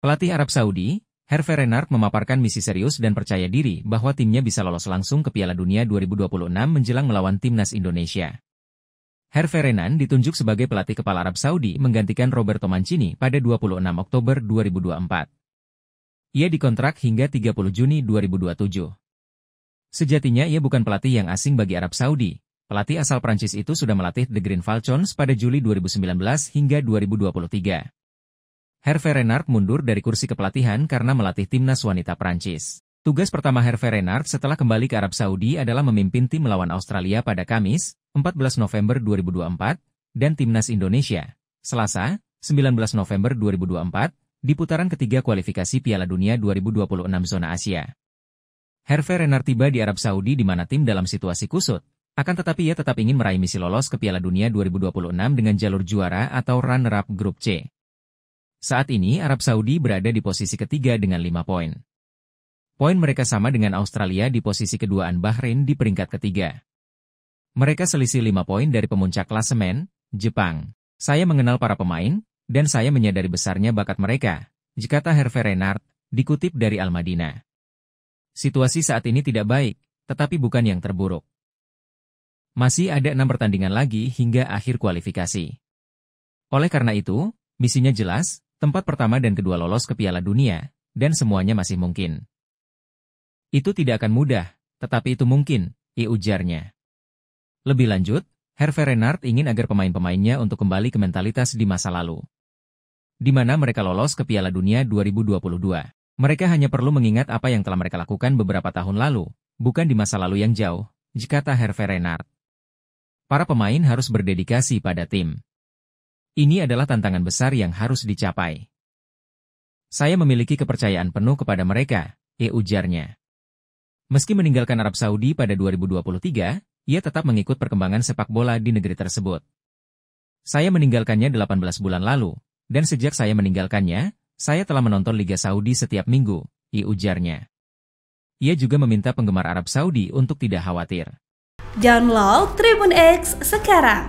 Pelatih Arab Saudi, Herve Renard memaparkan misi serius dan percaya diri bahwa timnya bisa lolos langsung ke Piala Dunia 2026 menjelang melawan timnas Indonesia. Herve Renan ditunjuk sebagai pelatih kepala Arab Saudi menggantikan Roberto Mancini pada 26 Oktober 2024. Ia dikontrak hingga 30 Juni 2027. Sejatinya ia bukan pelatih yang asing bagi Arab Saudi. Pelatih asal Prancis itu sudah melatih The Green Falcons pada Juli 2019 hingga 2023. Hervé Renard mundur dari kursi kepelatihan karena melatih timnas wanita Prancis. Tugas pertama Hervé Renard setelah kembali ke Arab Saudi adalah memimpin tim melawan Australia pada Kamis, 14 November 2024, dan timnas Indonesia, Selasa, 19 November 2024, di putaran ketiga kualifikasi Piala Dunia 2026 zona Asia. Hervé Renard tiba di Arab Saudi di mana tim dalam situasi kusut, akan tetapi ia tetap ingin meraih misi lolos ke Piala Dunia 2026 dengan jalur juara atau runner-up grup C. Saat ini Arab Saudi berada di posisi ketiga dengan lima poin. Poin mereka sama dengan Australia di posisi keduaan Bahrain di peringkat ketiga. Mereka selisih lima poin dari pemuncak klasemen, Jepang. Saya mengenal para pemain, dan saya menyadari besarnya bakat mereka, jikata Hervé Renard, dikutip dari Al-Madinah. Situasi saat ini tidak baik, tetapi bukan yang terburuk. Masih ada enam pertandingan lagi hingga akhir kualifikasi. Oleh karena itu, misinya jelas, Tempat pertama dan kedua lolos ke Piala Dunia, dan semuanya masih mungkin. Itu tidak akan mudah, tetapi itu mungkin, i ujarnya. Lebih lanjut, Herve Renard ingin agar pemain-pemainnya untuk kembali ke mentalitas di masa lalu. Di mana mereka lolos ke Piala Dunia 2022. Mereka hanya perlu mengingat apa yang telah mereka lakukan beberapa tahun lalu, bukan di masa lalu yang jauh, jika tak Herve Renard. Para pemain harus berdedikasi pada tim. Ini adalah tantangan besar yang harus dicapai. Saya memiliki kepercayaan penuh kepada mereka, e ujarnya. Meski meninggalkan Arab Saudi pada 2023, ia tetap mengikut perkembangan sepak bola di negeri tersebut. Saya meninggalkannya 18 bulan lalu, dan sejak saya meninggalkannya, saya telah menonton Liga Saudi setiap minggu, i ujarnya. Ia juga meminta penggemar Arab Saudi untuk tidak khawatir. Download Tribun X sekarang